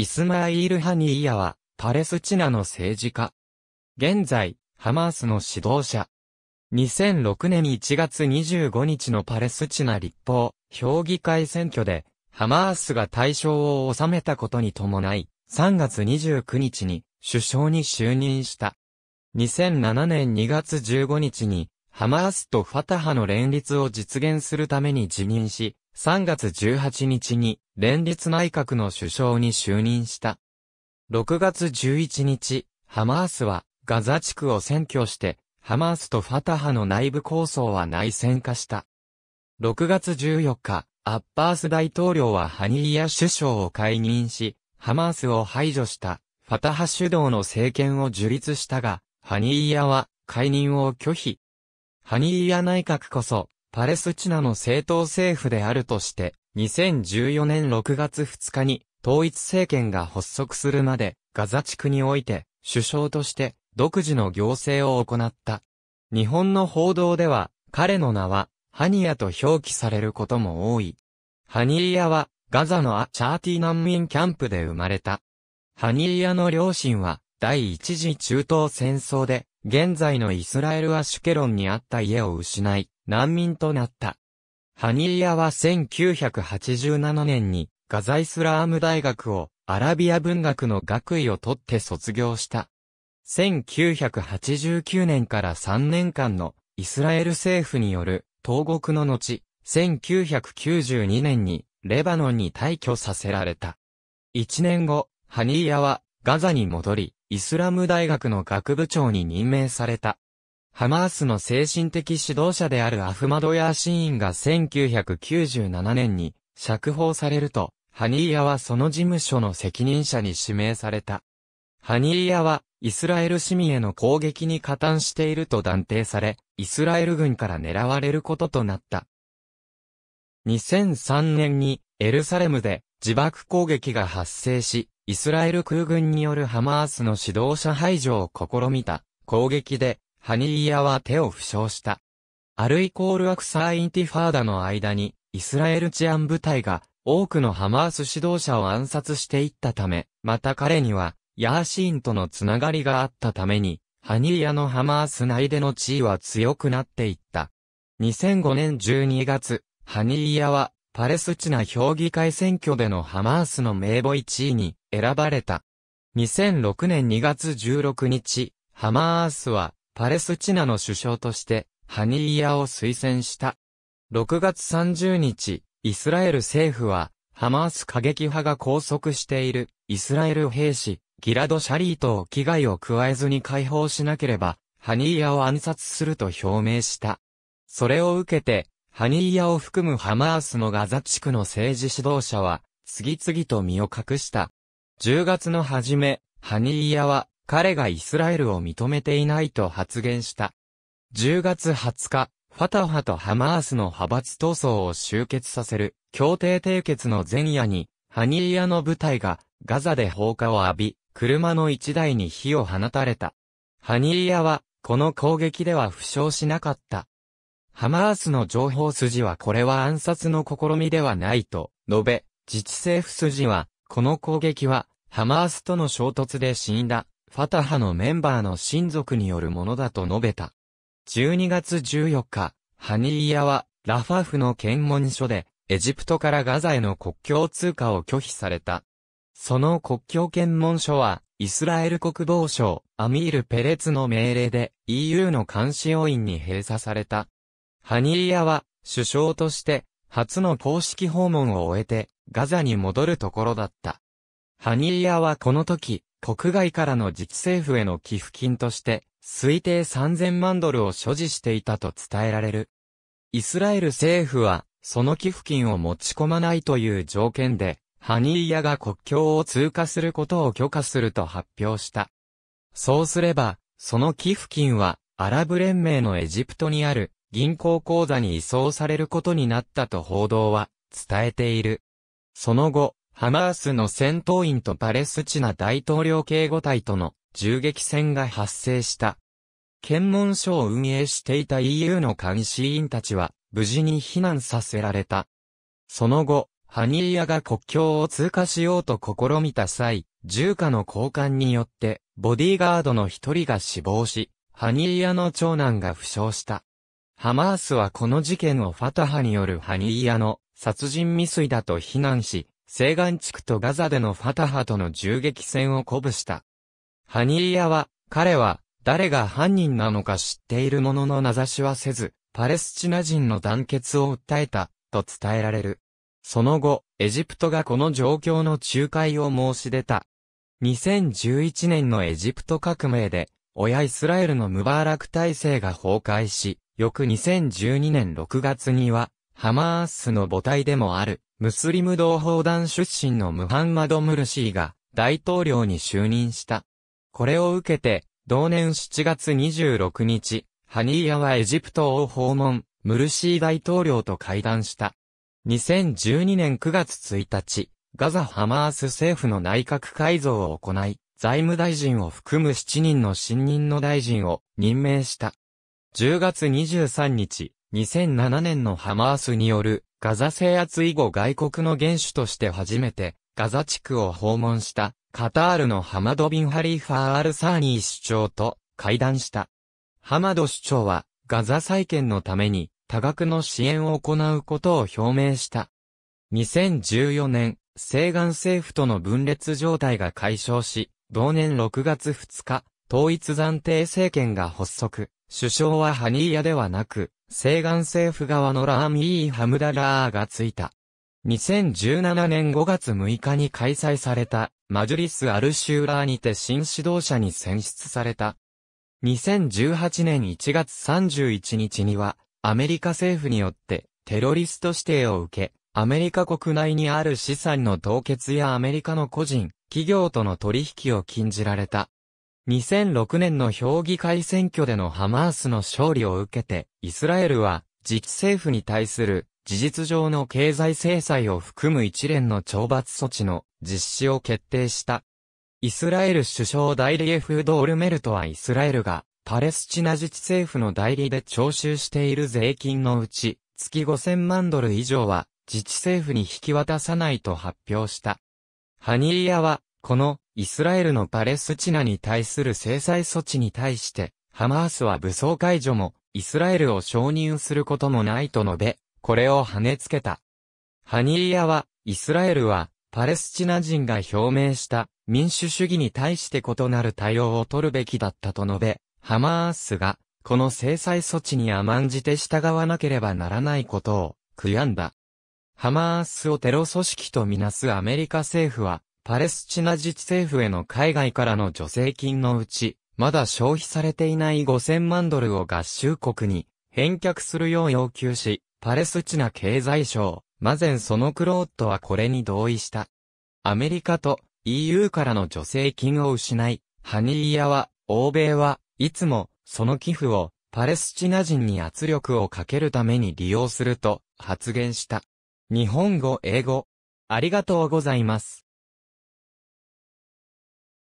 イスマイール・ハニーヤは、パレスチナの政治家。現在、ハマースの指導者。2006年1月25日のパレスチナ立法、評議会選挙で、ハマースが対象を収めたことに伴い、3月29日に首相に就任した。2007年2月15日にハマースとファタハの連立を実現するために辞任し、3月18日に連立内閣の首相に就任した。6月11日、ハマースはガザ地区を占拠して、ハマースとファタハの内部抗争は内戦化した。6月14日、アッパース大統領はハニーヤ首相を解任し、ハマースを排除したファタハ主導の政権を樹立したが、ハニーヤは解任を拒否。ハニーヤ内閣こそ、パレスチナの政党政府であるとして、2014年6月2日に、統一政権が発足するまで、ガザ地区において、首相として、独自の行政を行った。日本の報道では、彼の名は、ハニヤと表記されることも多い。ハニーヤは、ガザのアチャーティ難民キャンプで生まれた。ハニーヤの両親は、第一次中東戦争で、現在のイスラエルアシュケロンにあった家を失い、難民となった。ハニーヤは1987年にガザイスラーム大学をアラビア文学の学位を取って卒業した。1989年から3年間のイスラエル政府による投獄の後、1992年にレバノンに退去させられた。1年後、ハニーヤはガザに戻り、イスラム大学の学部長に任命された。ハマースの精神的指導者であるアフマドヤーシーンが1997年に釈放されると、ハニーヤはその事務所の責任者に指名された。ハニーヤは、イスラエル市民への攻撃に加担していると断定され、イスラエル軍から狙われることとなった。2003年に、エルサレムで自爆攻撃が発生し、イスラエル空軍によるハマースの指導者排除を試みた攻撃で、ハニーヤは手を負傷した。アルイコールアクサーインティファーダの間に、イスラエル治安部隊が多くのハマース指導者を暗殺していったため、また彼には、ヤーシーンとのつながりがあったために、ハニーヤのハマース内での地位は強くなっていった。2005年12月、ハニーヤはパレスチナ評議会選挙でのハマースの名簿1位に選ばれた。2006年2月16日、ハマースはパレスチナの首相としてハニーヤを推薦した。6月30日、イスラエル政府はハマース過激派が拘束しているイスラエル兵士ギラド・シャリートを危害を加えずに解放しなければハニーヤを暗殺すると表明した。それを受けて、ハニーヤを含むハマースのガザ地区の政治指導者は、次々と身を隠した。10月の初め、ハニーヤは、彼がイスラエルを認めていないと発言した。10月20日、ファタハとハマースの派閥闘争を終結させる、協定締結の前夜に、ハニーヤの部隊が、ガザで放火を浴び、車の一台に火を放たれた。ハニーヤは、この攻撃では負傷しなかった。ハマースの情報筋はこれは暗殺の試みではないと述べ、自治政府筋は、この攻撃は、ハマースとの衝突で死んだ、ファタハのメンバーの親族によるものだと述べた。12月14日、ハニーヤは、ラファフの検問所で、エジプトからガザへの国境通過を拒否された。その国境検問所は、イスラエル国防省、アミール・ペレツの命令で、EU の監視要員に閉鎖された。ハニーヤは、首相として、初の公式訪問を終えて、ガザに戻るところだった。ハニーヤはこの時、国外からの自治政府への寄付金として、推定3000万ドルを所持していたと伝えられる。イスラエル政府は、その寄付金を持ち込まないという条件で、ハニーヤが国境を通過することを許可すると発表した。そうすれば、その寄付金は、アラブ連盟のエジプトにある銀行口座に移送されることになったと報道は伝えている。その後、ハマースの戦闘員とパレスチナ大統領警護隊との銃撃戦が発生した。検問所を運営していた EU の監視員たちは無事に避難させられた。その後、ハニーヤが国境を通過しようと試みた際、銃火の交換によって、ボディーガードの一人が死亡し、ハニーヤの長男が負傷した。ハマースはこの事件をファタハによるハニーヤの殺人未遂だと非難し、西岸地区とガザでのファタハとの銃撃戦を鼓舞した。ハニーヤは、彼は、誰が犯人なのか知っているものの名指しはせず、パレスチナ人の団結を訴えた、と伝えられる。その後、エジプトがこの状況の仲介を申し出た。2011年のエジプト革命で、親イスラエルのムバーラク体制が崩壊し、翌2012年6月には、ハマースの母体でもある、ムスリム同胞団出身のムハンマド・ムルシーが、大統領に就任した。これを受けて、同年7月26日、ハニーヤはエジプトを訪問、ムルシー大統領と会談した。2012年9月1日、ガザ・ハマース政府の内閣改造を行い、財務大臣を含む7人の新任の大臣を任命した。10月23日、2007年のハマースによるガザ制圧以後外国の元首として初めてガザ地区を訪問したカタールのハマドビン・ハリーファー・アル・サーニー首長と会談した。ハマド首長はガザ再建のために多額の支援を行うことを表明した。2014年、西岸政府との分裂状態が解消し、同年6月2日、統一暫定政権が発足。首相はハニーヤではなく、西岸政府側のラーミー・ハムダラーがついた。2017年5月6日に開催された、マジュリス・アルシューラーにて新指導者に選出された。2018年1月31日には、アメリカ政府によって、テロリスト指定を受け、アメリカ国内にある資産の凍結やアメリカの個人、企業との取引を禁じられた。2006年の評議会選挙でのハマースの勝利を受けて、イスラエルは自治政府に対する事実上の経済制裁を含む一連の懲罰措置の実施を決定した。イスラエル首相代理エフード・オルメルトはイスラエルがパレスチナ自治政府の代理で徴収している税金のうち月5000万ドル以上は自治政府に引き渡さないと発表した。ハニーヤはこのイスラエルのパレスチナに対する制裁措置に対して、ハマースは武装解除も、イスラエルを承認することもないと述べ、これを跳ねつけた。ハニーヤは、イスラエルは、パレスチナ人が表明した民主主義に対して異なる対応を取るべきだったと述べ、ハマースが、この制裁措置に甘んじて従わなければならないことを、悔やんだ。ハマースをテロ組織とみなすアメリカ政府は、パレスチナ自治政府への海外からの助成金のうち、まだ消費されていない5000万ドルを合衆国に返却するよう要求し、パレスチナ経済省、マゼン・ソノクローットはこれに同意した。アメリカと EU からの助成金を失い、ハニーヤは、欧米はいつもその寄付をパレスチナ人に圧力をかけるために利用すると発言した。日本語英語ありがとうございます。